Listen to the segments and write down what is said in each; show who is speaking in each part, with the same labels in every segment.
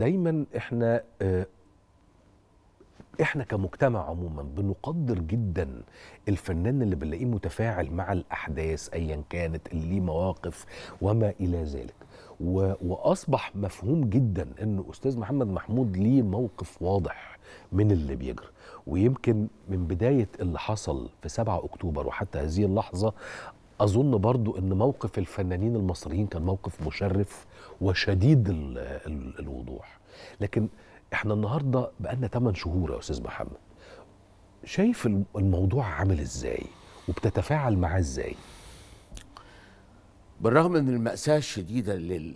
Speaker 1: دايما احنا آه، احنا كمجتمع عموما بنقدر جدا الفنان اللي بنلاقيه متفاعل مع الاحداث ايا كانت اللي ليه مواقف وما الى ذلك و... واصبح مفهوم جدا ان استاذ محمد محمود ليه موقف واضح من اللي بيجري ويمكن من بدايه اللي حصل في 7 اكتوبر وحتى هذه اللحظه اظن برضو ان موقف الفنانين المصريين كان موقف مشرف وشديد ال... لكن احنا النهارده بقالنا 8 شهور يا استاذ محمد شايف الموضوع عامل ازاي وبتتفاعل معاه ازاي
Speaker 2: بالرغم من المأساة الشديدة اللي,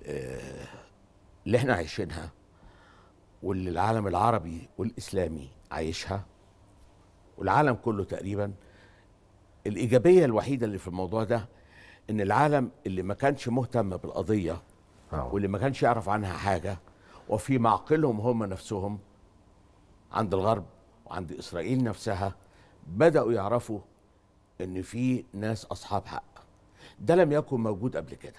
Speaker 2: اللي احنا عايشينها واللي العالم العربي والإسلامي عايشها والعالم كله تقريبا الإيجابية الوحيدة اللي في الموضوع ده إن العالم اللي ما كانش مهتم بالقضية آه. واللي ما كانش يعرف عنها حاجة وفي معقلهم هم نفسهم عند الغرب وعند إسرائيل نفسها بدأوا يعرفوا إن في ناس أصحاب حق ده لم يكن موجود قبل كده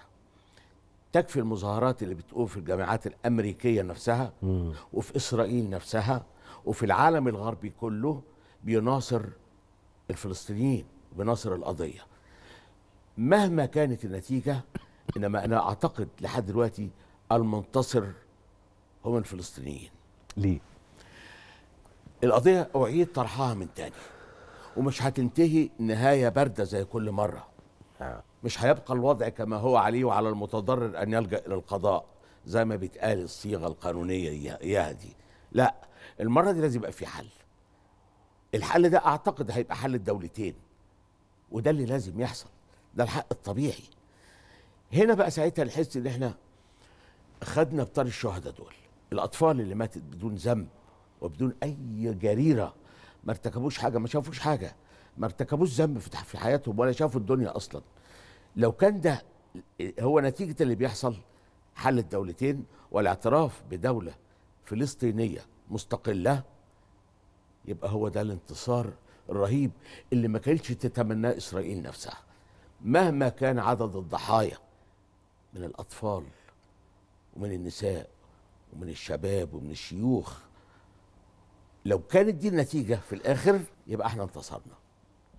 Speaker 2: تكفي المظاهرات اللي بتقوم في الجامعات الأمريكية نفسها وفي إسرائيل نفسها وفي العالم الغربي كله بيناصر الفلسطينيين بناصر القضية مهما كانت النتيجة إنما أنا أعتقد لحد دلوقتي المنتصر هم الفلسطينيين ليه القضيه اعيد طرحها من تاني ومش هتنتهي نهايه بارده زي كل مره آه. مش هيبقى الوضع كما هو عليه وعلى المتضرر ان يلجا الى القضاء زي ما بيتقال الصيغه القانونيه اياها دي لا المره دي لازم يبقى في حل الحل ده اعتقد هيبقى حل الدولتين وده اللي لازم يحصل ده الحق الطبيعي هنا بقى ساعتها نحس ان احنا خدنا بطار الشهداء دول الاطفال اللي ماتت بدون ذنب وبدون اي جريره ما ارتكبوش حاجه ما شافوش حاجه ما ارتكبوش ذنب في حياتهم ولا شافوا الدنيا اصلا لو كان ده هو نتيجه اللي بيحصل حل الدولتين والاعتراف بدوله فلسطينيه مستقله يبقى هو ده الانتصار الرهيب اللي ما كانتش تتمناه اسرائيل نفسها مهما كان عدد الضحايا من الاطفال ومن النساء ومن الشباب ومن الشيوخ لو كانت دي النتيجه في الاخر يبقى احنا انتصرنا